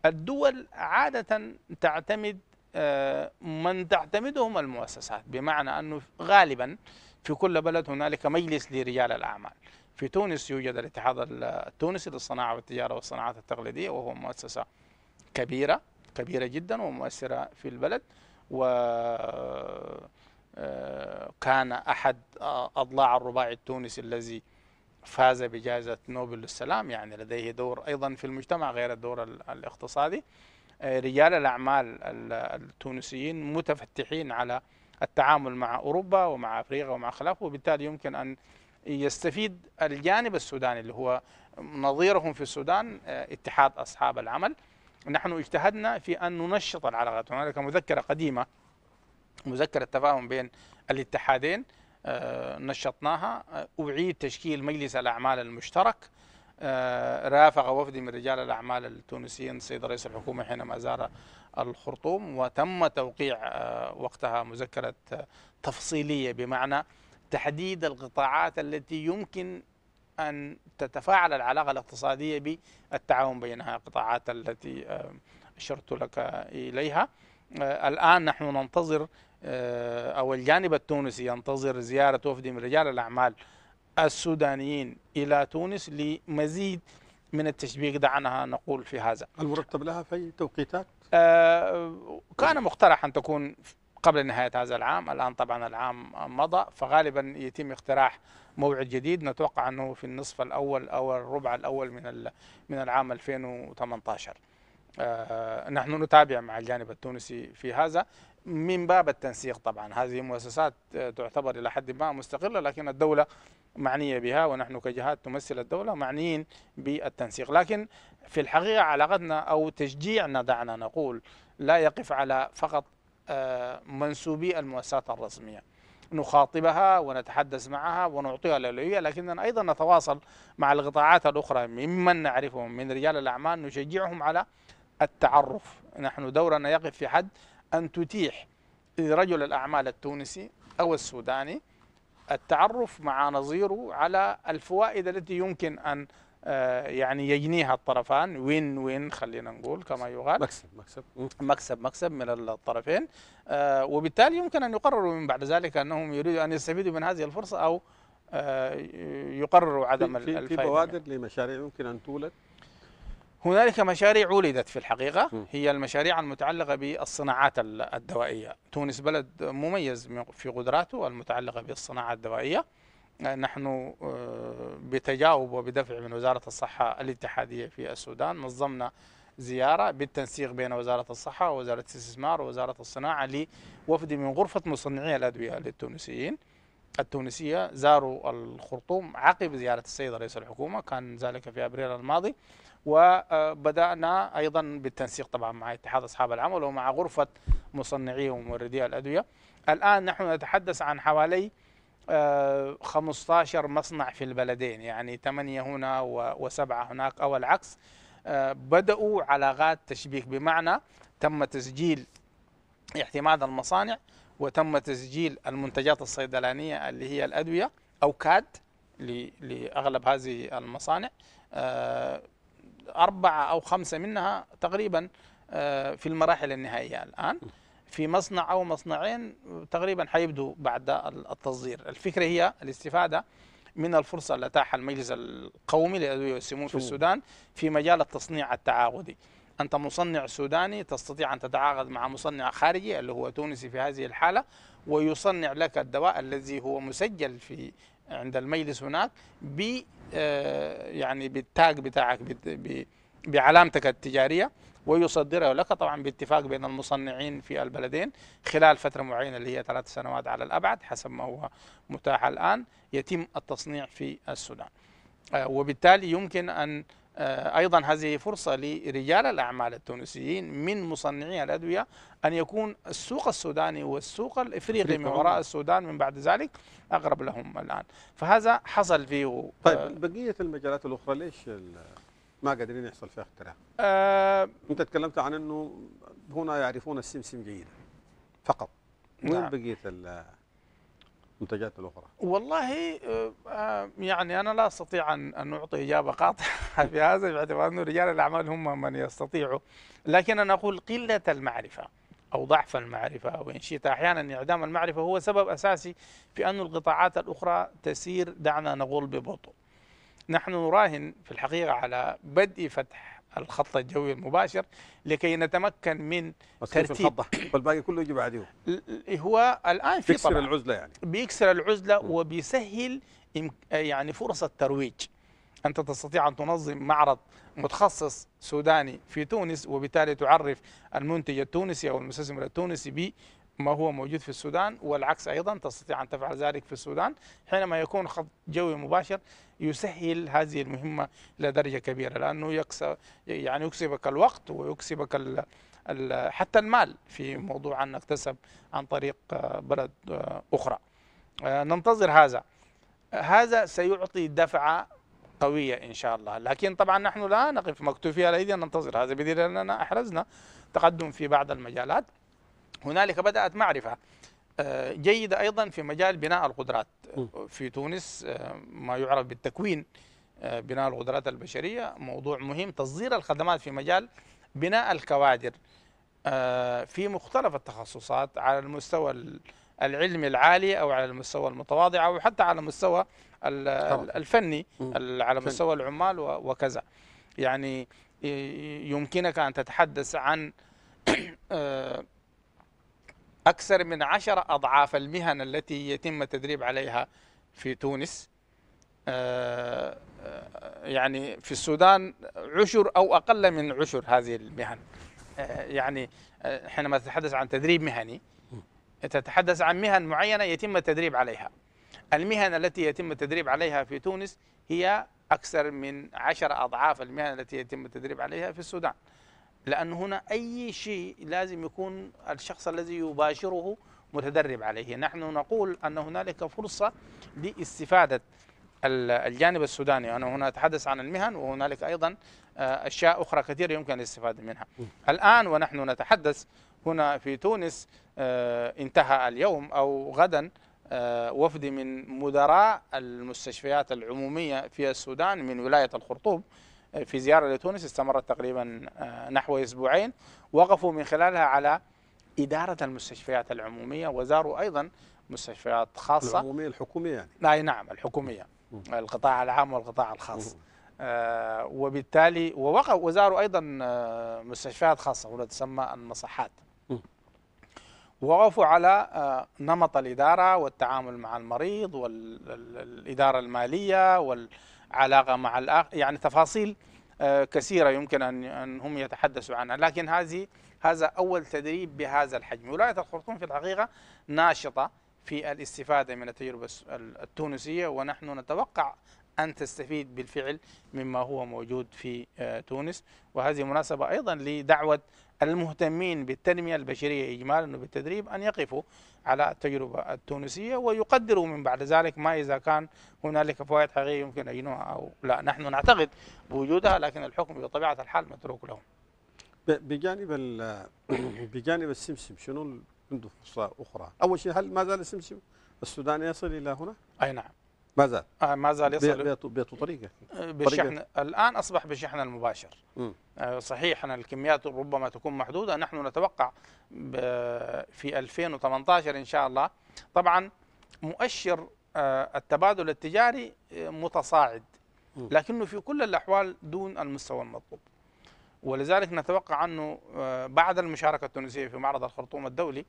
الدول عادة تعتمد آه، من تعتمدهم المؤسسات بمعنى أنه غالبا في كل بلد هنالك مجلس لرجال الأعمال في تونس يوجد الاتحاد التونسي للصناعة والتجارة والصناعات التقليدية وهو مؤسسة كبيرة كبيرة جدا ومؤثرة في البلد و آه، كان أحد آه، أضلاع الرباعي التونسي الذي فاز بجائزة نوبل للسلام يعني لديه دور أيضا في المجتمع غير الدور الاقتصادي آه، رجال الأعمال التونسيين متفتحين على التعامل مع أوروبا ومع أفريقيا ومع خلافه وبالتالي يمكن أن يستفيد الجانب السوداني اللي هو نظيرهم في السودان آه، اتحاد أصحاب العمل نحن اجتهدنا في أن ننشط العلاقات هناك مذكرة قديمة مذكرة تفاهم بين الاتحادين آه، نشطناها أعيد تشكيل مجلس الأعمال المشترك آه، رافق وفد من رجال الأعمال التونسيين سيد رئيس الحكومة حينما زار الخرطوم وتم توقيع وقتها مذكرة تفصيلية بمعنى تحديد القطاعات التي يمكن أن تتفاعل العلاقة الاقتصادية بالتعاون بينها القطاعات التي آه، أشرت لك إليها آه، الآن نحن ننتظر آه، أو الجانب التونسي ينتظر زيارة وفد من رجال الأعمال السودانيين إلى تونس لمزيد من التشبيك دعنا نقول في هذا المرتب لها في توقيتات كان مقترح أن تكون قبل نهاية هذا العام الآن طبعا العام مضى فغالبا يتم اقتراح موعد جديد نتوقع أنه في النصف الأول أو الربع الأول من من العام 2018 آه، نحن نتابع مع الجانب التونسي في هذا من باب التنسيق طبعا هذه مؤسسات تعتبر إلى حد ما مستقلة لكن الدولة معنية بها ونحن كجهات تمثل الدولة معنيين بالتنسيق لكن في الحقيقة علاقتنا أو تشجيعنا دعنا نقول لا يقف على فقط منسوبي المؤسسات الرسمية نخاطبها ونتحدث معها ونعطيها الأولوية لكننا أيضا نتواصل مع القطاعات الأخرى ممن نعرفهم من رجال الأعمال نشجعهم على التعرف نحن دورنا يقف في حد أن تتيح لرجل الأعمال التونسي أو السوداني التعرف مع نظيره على الفوائد التي يمكن أن آه، يعني يجنيها الطرفان وين وين خلينا نقول كما يقال مكسب مكسب مكسب مكسب من الطرفين آه، وبالتالي يمكن ان يقرروا من بعد ذلك انهم يريدوا ان يستفيدوا من هذه الفرصه او آه، يقرروا عدم في الفائده في بوادر لمشاريع يمكن ان تولد هنالك مشاريع ولدت في الحقيقة هي المشاريع المتعلقة بالصناعات الدوائية تونس بلد مميز في قدراته المتعلقة بالصناعة الدوائية نحن آه، بتجاوب وبدفع من وزارة الصحة الاتحادية في السودان نظمنا زيارة بالتنسيق بين وزارة الصحة ووزارة الاستثمار ووزارة الصناعة لوفد من غرفة مصنعي الأدوية للتونسيين التونسية زاروا الخرطوم عقب زيارة السيد رئيس الحكومة كان ذلك في أبريل الماضي وبدأنا أيضا بالتنسيق طبعا مع اتحاد أصحاب العمل ومع غرفة مصنعي وموردي الأدوية الآن نحن نتحدث عن حوالي 15 آه، مصنع في البلدين يعني 8 هنا وسبعة هناك أو العكس آه، بدأوا علاقات تشبيك بمعنى تم تسجيل اعتماد المصانع وتم تسجيل المنتجات الصيدلانية اللي هي الأدوية أو كاد لأغلب هذه المصانع آه، أربعة أو خمسة منها تقريبا في المراحل النهائية الآن في مصنع أو مصنعين تقريبا حيبدوا بعد التصدير الفكرة هي الاستفادة من الفرصة التي أتاحها المجلس القومي للأدوية والسموم في السودان في مجال التصنيع التعاقدي أنت مصنع سوداني تستطيع أن تتعاقد مع مصنع خارجي اللي هو تونسي في هذه الحالة ويصنع لك الدواء الذي هو مسجل في عند المجلس هناك ب آه، يعني بالتاج بتاعك بعلامتك التجارية ويصدرها لك طبعا باتفاق بين المصنعين في البلدين خلال فترة معينة اللي هي ثلاث سنوات على الأبعد حسب ما هو متاح الآن يتم التصنيع في السودان آه، وبالتالي يمكن أن آه، ايضا هذه فرصه لرجال الاعمال التونسيين من مصنعي الادويه ان يكون السوق السوداني والسوق الافريقي من وراء السودان من بعد ذلك اقرب لهم الان فهذا حصل فيه طيب آه، بقيه المجالات الاخرى ليش ما قادرين يحصل فيها اختراع آه انت تكلمت عن انه هنا يعرفون السمسم جيدا فقط وين نعم. بقيه المنتجات الاخرى والله آه،, آه يعني انا لا استطيع ان ان اعطي اجابه قاطعه في هذا باعتبار انه رجال الاعمال هم من يستطيعوا لكن انا اقول قله المعرفه أو ضعف المعرفة أو إن شئت أحيانا إعدام المعرفة هو سبب أساسي في أن القطاعات الأخرى تسير دعنا نقول ببطء نحن نراهن في الحقيقة على بدء فتح الخط الجوي المباشر لكي نتمكن من ترتيب والباقي كله يجي بعده هو الان في بيكسر العزله يعني بيكسر العزله م. وبيسهل يعني فرص الترويج انت تستطيع ان تنظم معرض متخصص سوداني في تونس وبالتالي تعرف المنتج التونسي او المستثمر التونسي ما هو موجود في السودان والعكس أيضا تستطيع أن تفعل ذلك في السودان حينما يكون خط جوي مباشر يسهل هذه المهمة إلى درجة كبيرة لأنه يكسب يعني يكسبك الوقت ويكسبك حتى المال في موضوع أن اكتسب عن طريق بلد أخرى آه، ننتظر هذا هذا سيعطي دفعة قوية إن شاء الله لكن طبعا نحن لا نقف مكتوفي على أيدينا ننتظر هذا بدليل أننا أحرزنا تقدم في بعض المجالات هنالك بدأت معرفة آه، جيدة أيضا في مجال بناء القدرات آه، في تونس آه، ما يعرف بالتكوين بناء القدرات البشرية موضوع مهم تصدير الخدمات في مجال بناء الكوادر في مختلف التخصصات على المستوى العلمي العالي أو على المستوى المتواضع أو حتى على المستوى الفني على مستوى العمال وكذا يعني يمكنك أن تتحدث عن أكثر من عشر أضعاف المهن التي يتم التدريب عليها في تونس آه، آه، يعني في السودان عشر أو أقل من عشر هذه المهن آه، يعني حينما تتحدث عن تدريب مهني تتحدث عن مهن معينة يتم التدريب عليها المهن التي يتم التدريب عليها في تونس هي أكثر من عشر أضعاف المهن التي يتم التدريب عليها في السودان لأنه هنا أي شيء لازم يكون الشخص الذي يباشره متدرب عليه نحن نقول أن هنالك فرصة لاستفادة الجانب السوداني أنا هنا أتحدث عن المهن وهنالك أيضا آه، أشياء أخرى كثيرة يمكن الاستفادة منها الآن ونحن نتحدث هنا في تونس آه، انتهى اليوم أو غدا آه، وفد من مدراء المستشفيات العمومية في السودان من ولاية الخرطوم في زيارة لتونس استمرت تقريبا آه، نحو أسبوعين وقفوا من خلالها على إدارة المستشفيات العمومية وزاروا أيضا مستشفيات خاصة العمومية الحكومية يعني نعم الحكومية القطاع العام والقطاع الخاص آه، وبالتالي ووقع وزاروا ايضا آه، مستشفيات خاصه ولا تسمى المصحات وقفوا على نمط الاداره والتعامل مع المريض والاداره الماليه وال علاقة مع الآخر يعني تفاصيل آه، كثيرة يمكن أن هم يتحدثوا عنها لكن هذه هذا أول تدريب بهذا الحجم ولاية الخرطوم في الحقيقة ناشطة في الاستفادة من التجربة التونسية ونحن نتوقع أن تستفيد بالفعل مما هو موجود في آه، تونس وهذه مناسبة أيضا لدعوة المهتمين بالتنمية البشرية إجمالا وبالتدريب أن يقفوا على التجربة التونسية ويقدروا من بعد ذلك ما إذا كان هنالك فوائد حقيقية يمكن أجنها أو لا نحن نعتقد بوجودها لكن الحكم بطبيعة الحال متروك لهم بجانب بجانب السمسم شنو عنده فرصة أخرى أول شيء هل ما زال السمسم السوداني يصل إلى هنا؟ أي نعم ماذا؟ آه، ما زال يصل طريقة؟ بالشحن الان اصبح بالشحن المباشر آه صحيح ان الكميات ربما تكون محدوده نحن نتوقع في 2018 ان شاء الله طبعا مؤشر آه، التبادل التجاري آه، متصاعد لكنه في كل الاحوال دون المستوى المطلوب ولذلك نتوقع انه بعد المشاركه التونسيه في معرض الخرطوم الدولي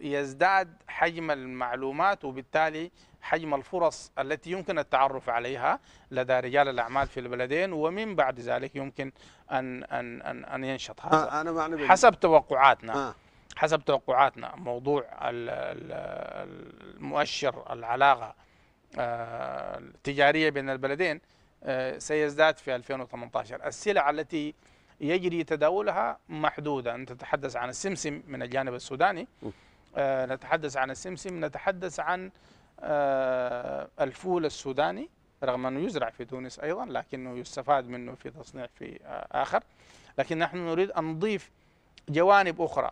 سيزداد حجم المعلومات وبالتالي حجم الفرص التي يمكن التعرف عليها لدى رجال الاعمال في البلدين ومن بعد ذلك يمكن ان ان ان, أن ينشط هذا آه، أنا معنى حسب توقعاتنا آه. حسب توقعاتنا موضوع المؤشر العلاقه آه، التجاريه بين البلدين سيزداد في 2018 السلع التي يجري تداولها محدودا نتحدث عن السمسم من الجانب السوداني آه نتحدث عن السمسم نتحدث عن آه الفول السوداني رغم أنه يزرع في تونس أيضا لكنه يستفاد منه في تصنيع في آه آخر لكن نحن نريد أن نضيف جوانب أخرى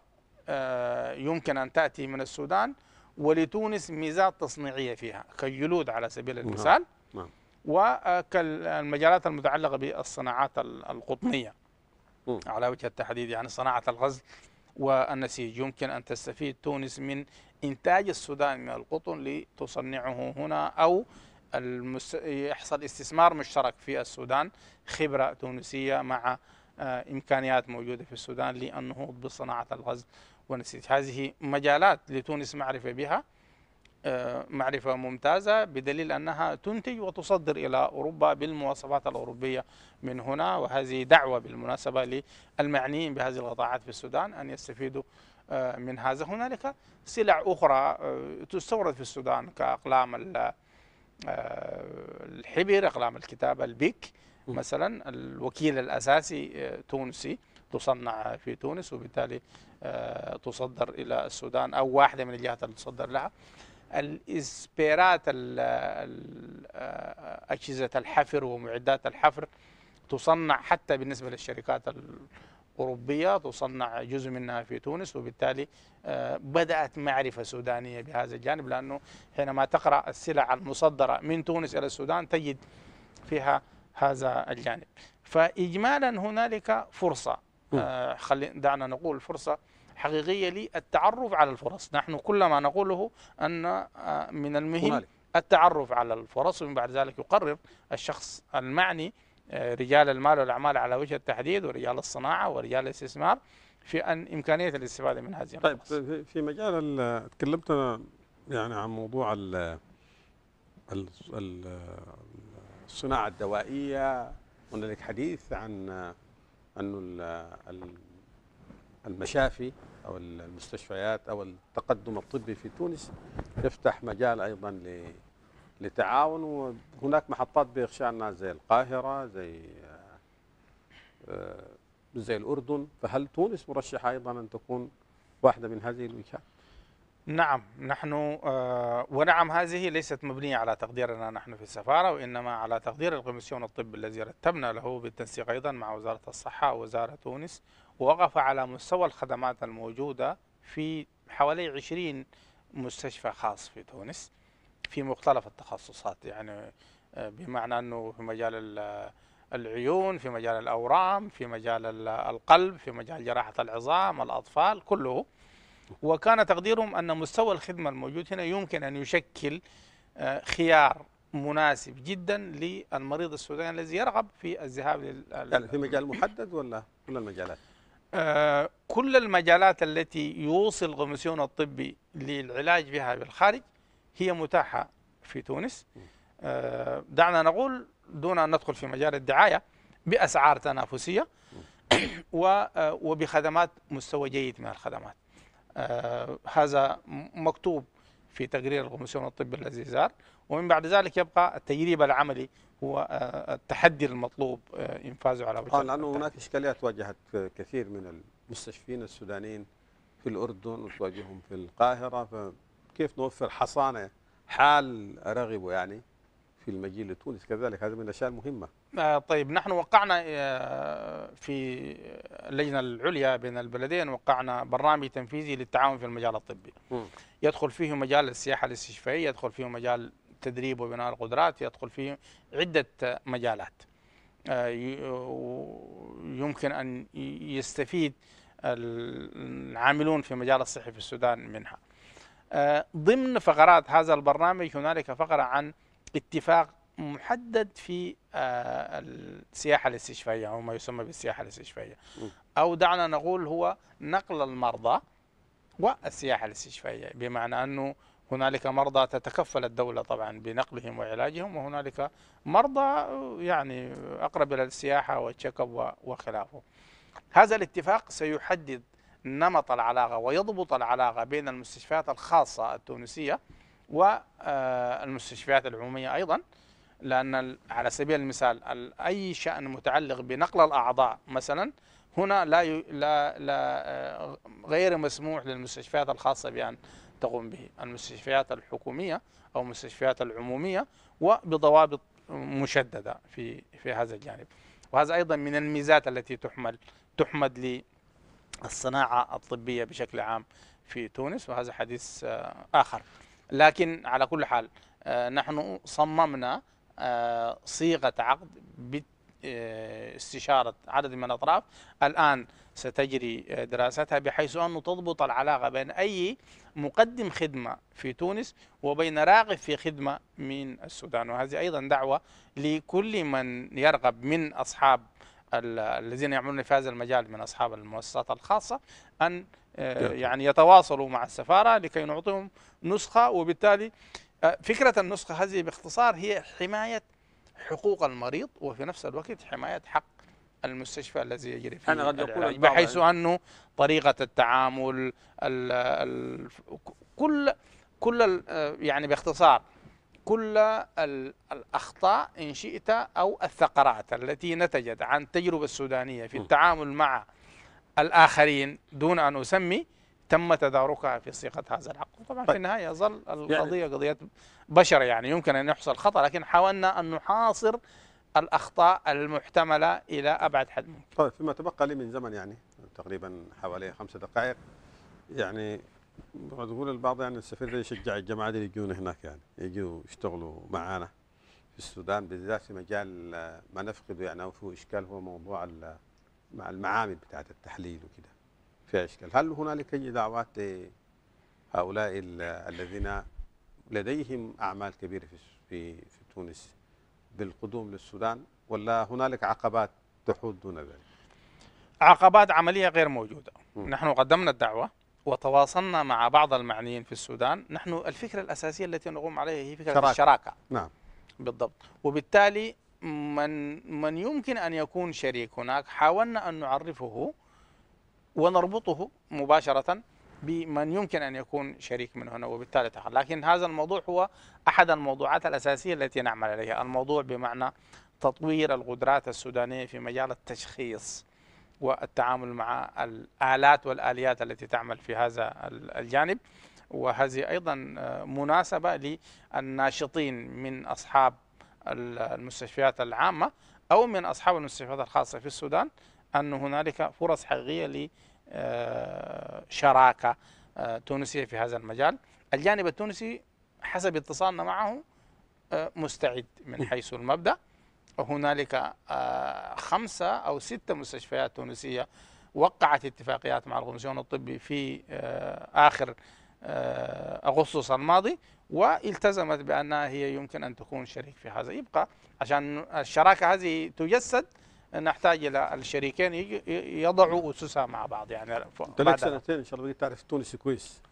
آه، يمكن أن تأتي من السودان ولتونس ميزات تصنيعية فيها كالجلود على سبيل نعم. المثال نعم. وكالمجالات المتعلقة بالصناعات القطنية م. على وجه التحديد يعني صناعة الغزل والنسيج يمكن أن تستفيد تونس من إنتاج السودان من القطن لتصنعه هنا أو المس... يحصل استثمار مشترك في السودان خبرة تونسية مع آه، إمكانيات موجودة في السودان للنهوض بصناعة الغزل والنسيج هذه مجالات لتونس معرفة بها معرفة ممتازة بدليل أنها تنتج وتصدر إلى أوروبا بالمواصفات الأوروبية من هنا وهذه دعوة بالمناسبة للمعنيين بهذه القطاعات في السودان أن يستفيدوا آه، من هذا هنالك سلع أخرى آه، تستورد في السودان كأقلام آه، الحبر أقلام الكتابة البيك مثلا الوكيل الأساسي تونسي تصنع في تونس وبالتالي تصدر إلى السودان أو واحدة من الجهات التي تصدر لها الاسبيرات آه، اجهزه الحفر ومعدات الحفر تصنع حتى بالنسبه للشركات الاوروبيه تصنع جزء منها في تونس وبالتالي آه، بدأت معرفة سودانية بهذا الجانب لأنه حينما تقرأ السلع المصدرة من تونس إلى السودان تجد فيها هذا الجانب فإجمالا هنالك فرصة آه، خلي دعنا نقول فرصة حقيقية للتعرف على الفرص نحن كل ما نقوله أن آه، من المهم التعرف على الفرص ومن بعد ذلك يقرر الشخص المعني آه، رجال المال والأعمال على وجه التحديد ورجال الصناعة ورجال الاستثمار في أن إمكانية الاستفادة من هذه الفرص طيب في مجال تكلمت يعني عن موضوع الـ الصناعة الدوائية هنالك حديث عن آه، أنه المشافي أو المستشفيات أو التقدم الطبي في تونس يفتح مجال أيضا لتعاون وهناك محطات بإغشاء الناس زي القاهرة زي آه، زي الأردن فهل تونس مرشحة أيضا أن تكون واحدة من هذه الوجهات؟ نعم نحن آه، ونعم هذه ليست مبنية على تقديرنا نحن في السفارة وإنما على تقدير الكوميسيون الطبي الذي رتبنا له بالتنسيق أيضا مع وزارة الصحة ووزارة تونس ووقف على مستوى الخدمات الموجودة في حوالي 20 مستشفى خاص في تونس في مختلف التخصصات يعني آه، بمعنى أنه في مجال آه، العيون في مجال الأورام في مجال آه، القلب في مجال جراحة العظام الأطفال كله وكان تقديرهم أن مستوى الخدمة الموجود هنا يمكن أن يشكل خيار مناسب جدا للمريض السوداني الذي يرغب في الذهاب لل يعني في مجال محدد ولا كل المجالات؟ آه، كل المجالات التي يوصل غمسيون الطبي للعلاج بها بالخارج هي متاحة في تونس آه، دعنا نقول دون أن ندخل في مجال الدعاية بأسعار تنافسية آه، وبخدمات مستوى جيد من الخدمات هذا مكتوب في تقرير الغمسيون الطبي الذي زار ومن بعد ذلك يبقى التجريب العملي هو آه، التحدي المطلوب آه، انفاذه على آه، وجه لانه هناك اشكاليات واجهت كثير من المستشفيين السودانيين في الاردن وتواجههم في القاهره فكيف نوفر حصانه حال رغبوا يعني في المجيء لتونس كذلك هذا من الاشياء المهمه. طيب نحن وقعنا في اللجنه العليا بين البلدين وقعنا برنامج تنفيذي للتعاون في المجال الطبي. م. يدخل فيه مجال السياحه الاستشفائيه، يدخل فيه مجال التدريب وبناء القدرات يدخل فيه عدة مجالات آه، يمكن أن يستفيد العاملون في مجال الصحي في السودان منها آه، ضمن فقرات هذا البرنامج هنالك فقرة عن اتفاق محدد في آه، السياحة الاستشفائية أو ما يسمى بالسياحة الاستشفائية أو دعنا نقول هو نقل المرضى والسياحة الاستشفائية بمعنى أنه هنالك مرضى تتكفل الدولة طبعا بنقلهم وعلاجهم وهنالك مرضى يعني أقرب إلى السياحة والتشيك اب وخلافه هذا الاتفاق سيحدد نمط العلاقة ويضبط العلاقة بين المستشفيات الخاصة التونسية والمستشفيات آه، العمومية أيضا لأن على سبيل المثال أي شأن متعلق بنقل الأعضاء مثلا هنا لا لا لا آه، غير مسموح للمستشفيات الخاصة بأن تقوم به المستشفيات الحكومية أو المستشفيات العمومية وبضوابط مشددة في في هذا الجانب وهذا أيضا من الميزات التي تحمل تحمد للصناعة الطبية بشكل عام في تونس وهذا حديث آخر لكن على كل حال آه، نحن صممنا آه، صيغة عقد باستشارة آه، عدد من الأطراف الآن ستجري دراستها بحيث أنه تضبط العلاقة بين أي مقدم خدمة في تونس وبين راغب في خدمة من السودان وهذه أيضا دعوة لكل من يرغب من أصحاب الذين يعملون في هذا المجال من أصحاب المؤسسات الخاصة أن آه، يعني يتواصلوا مع السفارة لكي نعطيهم نسخة وبالتالي آه، فكرة النسخة هذه باختصار هي حماية حقوق المريض وفي نفس الوقت حماية حق المستشفى الذي يجري فيه أنا قد يقول بحيث أنه طريقة التعامل الـ الـ كل كل يعني باختصار كل الأخطاء إن شئت أو الثقرات التي نتجت عن التجربة السودانية في التعامل مع الآخرين دون أن أسمي تم تداركها في صيغه هذا العقد طبعا في طيب. النهايه يظل يعني القضيه يعني قضيه بشر يعني يمكن ان يحصل خطا لكن حاولنا ان نحاصر الأخطاء المحتملة إلى أبعد حد ممكن طيب فيما تبقى لي من زمن يعني تقريبا حوالي خمس دقائق يعني تقول البعض يعني السفير يشجع الجماعة اللي يجون هناك يعني يجوا يشتغلوا معانا في السودان بالذات في مجال آه، ما نفقده يعني أو فيه إشكال هو موضوع مع المعامل بتاعت التحليل وكده فيها إشكال هل هنالك أي دعوات لهؤلاء الذين لديهم أعمال كبيرة في في تونس بالقدوم للسودان ولا هنالك عقبات تحود دون ذلك؟ عقبات عملية غير موجودة م. نحن قدمنا الدعوة وتواصلنا مع بعض المعنيين في السودان نحن الفكرة الأساسية التي نقوم عليها هي فكرة شراكة. الشراكة نعم بالضبط وبالتالي من من يمكن أن يكون شريك هناك حاولنا أن نعرفه ونربطه مباشرة بمن يمكن أن يكون شريك من هنا وبالتالي تحل. لكن هذا الموضوع هو أحد الموضوعات الأساسية التي نعمل عليها الموضوع بمعنى تطوير القدرات السودانية في مجال التشخيص والتعامل مع الآلات والآليات التي تعمل في هذا الجانب وهذه أيضا آه، مناسبة للناشطين من أصحاب المستشفيات العامة أو من أصحاب المستشفيات الخاصة في السودان أن هنالك فرص حقيقية آه، شراكة آه، تونسية في هذا المجال الجانب التونسي حسب اتصالنا معه آه، مستعد من حيث المبدأ وهنالك خمسة أو ستة مستشفيات تونسية وقعت اتفاقيات مع الكوميسيون الطبي في آخر أغسطس الماضي والتزمت بأنها هي يمكن أن تكون شريك في هذا يبقى عشان الشراكة هذه تجسد نحتاج الى الشريكين يضعوا اسسها مع بعض يعني انت لك سنتين ان شاء الله تعرف تونسي كويس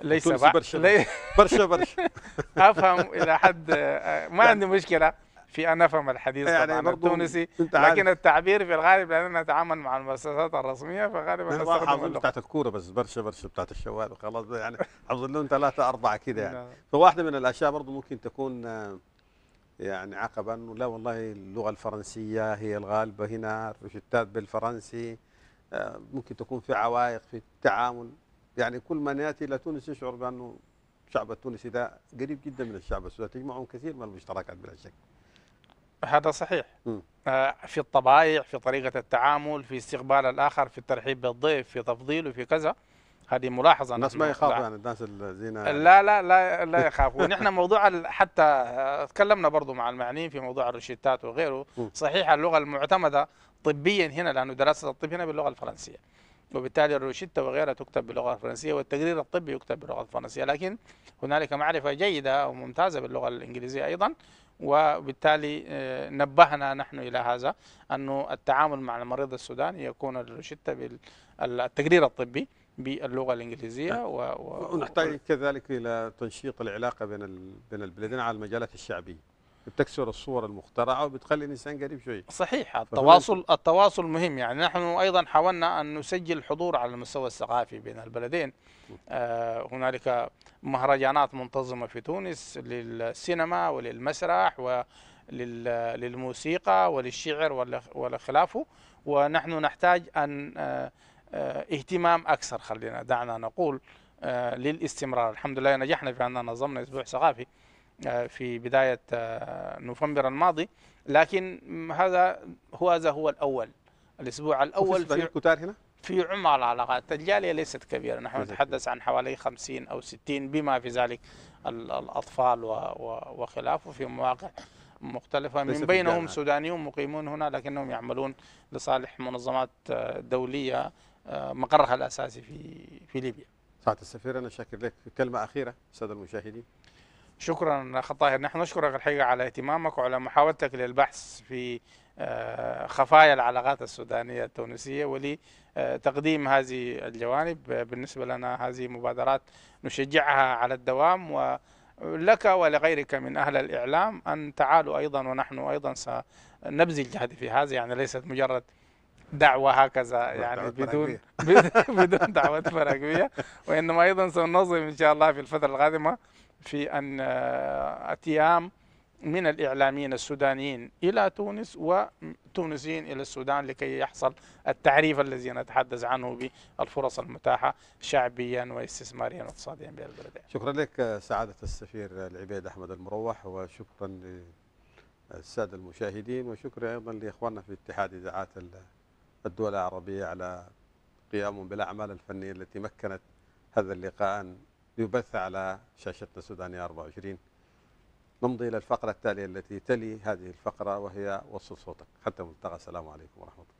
ليس برشا برشا برشا افهم الى حد آه، ما يعني عندي مشكله في ان افهم الحديث يعني طبعا التونسي لكن التعبير في الغالب لان نتعامل مع المؤسسات الرسميه فغالبا يعني نستخدم بتاعت الكوره بس برشا برشا بتاعت الشوارع خلاص يعني اظن لهم ثلاثه اربعه كده يعني نعم. فواحده من الاشياء برضه ممكن تكون آه، يعني عقبة أنه لا والله اللغة الفرنسية هي الغالبة هنا الروشتات بالفرنسي آه، ممكن تكون في عوائق في التعامل يعني كل من يأتي إلى تونس يشعر بأنه الشعب التونسي ده قريب جدا من الشعب السوداني تجمعهم كثير من المشتركات بلا شك هذا صحيح م. آه، في الطبائع في طريقة التعامل في استقبال الآخر في الترحيب بالضيف في تفضيله في كذا هذه ملاحظه الناس ما يخافوا يعني الناس الذين يعني. لا لا لا لا يخافوا نحن موضوع حتى آه، تكلمنا برضو مع المعنيين في موضوع الروشيتات وغيره صحيح اللغه المعتمده طبيا هنا لانه دراسه الطب هنا باللغه الفرنسيه وبالتالي الروشتة وغيرها تكتب باللغة الفرنسية والتقرير الطبي يكتب باللغة الفرنسية لكن هنالك معرفة جيدة وممتازة باللغة الإنجليزية أيضا وبالتالي آه، نبهنا نحن إلى هذا أنه التعامل مع المريض السوداني يكون الروشتة بالتقرير الطبي باللغه الانجليزيه نعم. و... و... ونحتاج كذلك الى تنشيط العلاقه بين ال... بين البلدين على المجالات الشعبيه بتكسر الصور المخترعه وبتخلي الانسان قريب شويه صحيح التواصل التواصل مهم يعني نحن ايضا حاولنا ان نسجل حضور على المستوى الثقافي بين البلدين آه هنالك مهرجانات منتظمه في تونس للسينما وللمسرح و للموسيقى وللشعر ولا خلافه ونحن نحتاج ان آه آه، اهتمام أكثر خلينا دعنا نقول آه، للاستمرار الحمد لله نجحنا في أننا نظمنا أسبوع ثقافي آه، في بداية نوفمبر الماضي لكن هذا هو هذا هو الأول الأسبوع الأول في كتار هنا؟ في عمر العلاقات الجالية ليست كبيرة نحن نتحدث عن حوالي 50 أو 60 بما في ذلك الأطفال وخلافه في مواقع مختلفة من بينهم سودانيون مقيمون هنا لكنهم يعملون لصالح منظمات دولية آه، مقرها الاساسي في في ليبيا. سعاده السفير انا شاكر لك كلمه اخيره الساده المشاهدين. شكرا اخ طاهر نحن نشكرك الحقيقه على اهتمامك وعلى محاولتك للبحث في آه، خفايا العلاقات السودانيه التونسيه ولتقديم آه، هذه الجوانب بالنسبه لنا هذه مبادرات نشجعها على الدوام و لك ولغيرك من أهل الإعلام أن تعالوا أيضا ونحن أيضا سنبذل جهد في هذا يعني ليست مجرد دعوة هكذا يعني بدون بدون دعوة فرقية وإنما أيضا سننظم إن شاء الله في الفترة القادمة في أن آه، أتيام من الإعلاميين السودانيين إلى تونس وتونسيين إلى السودان لكي يحصل التعريف الذي نتحدث عنه بالفرص المتاحة شعبيا واستثماريا واقتصاديا بين البلدين شكرا لك سعادة السفير العبيد أحمد المروح وشكرا للسادة المشاهدين وشكرا أيضا لإخواننا في اتحاد إذاعات الدول العربية على قيامهم بالأعمال الفنية التي مكنت هذا اللقاء أن يبث على شاشتنا السودانية 24 نمضي إلى الفقرة التالية التي تلي هذه الفقرة وهي وصل صوتك حتى ملتقى السلام عليكم ورحمة الله